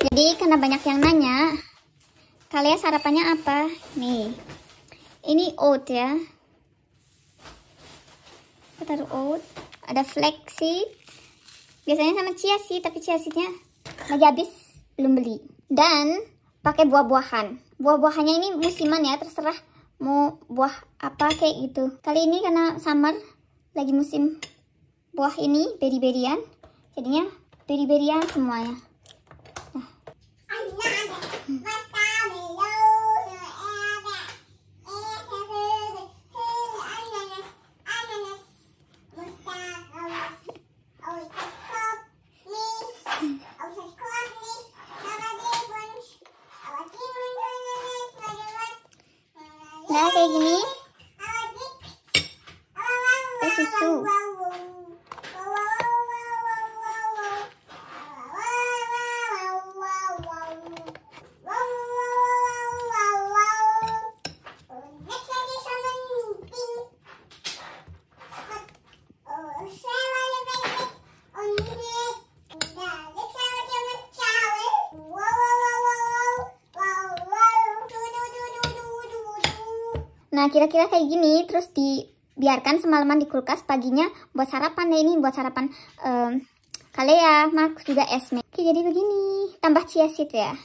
Jadi karena banyak yang nanya, kalian sarapannya apa? Nih, ini oat ya. Kita taruh oat. Ada flexi. Biasanya sama chia sih, tapi chia seednya lagi habis, belum beli. Dan pakai buah-buahan. Buah-buahannya ini musiman ya, terserah mau buah apa kayak gitu. Kali ini karena summer, lagi musim buah ini, beri-berian. Jadinya beri-berian semuanya. Nah, kayak gini. susu. Nah, kira-kira kayak gini terus dibiarkan semalaman di kulkas, paginya buat sarapan deh ini buat sarapan um, kalea, Markus juga esme. Oke, jadi begini. Tambah chia seed ya.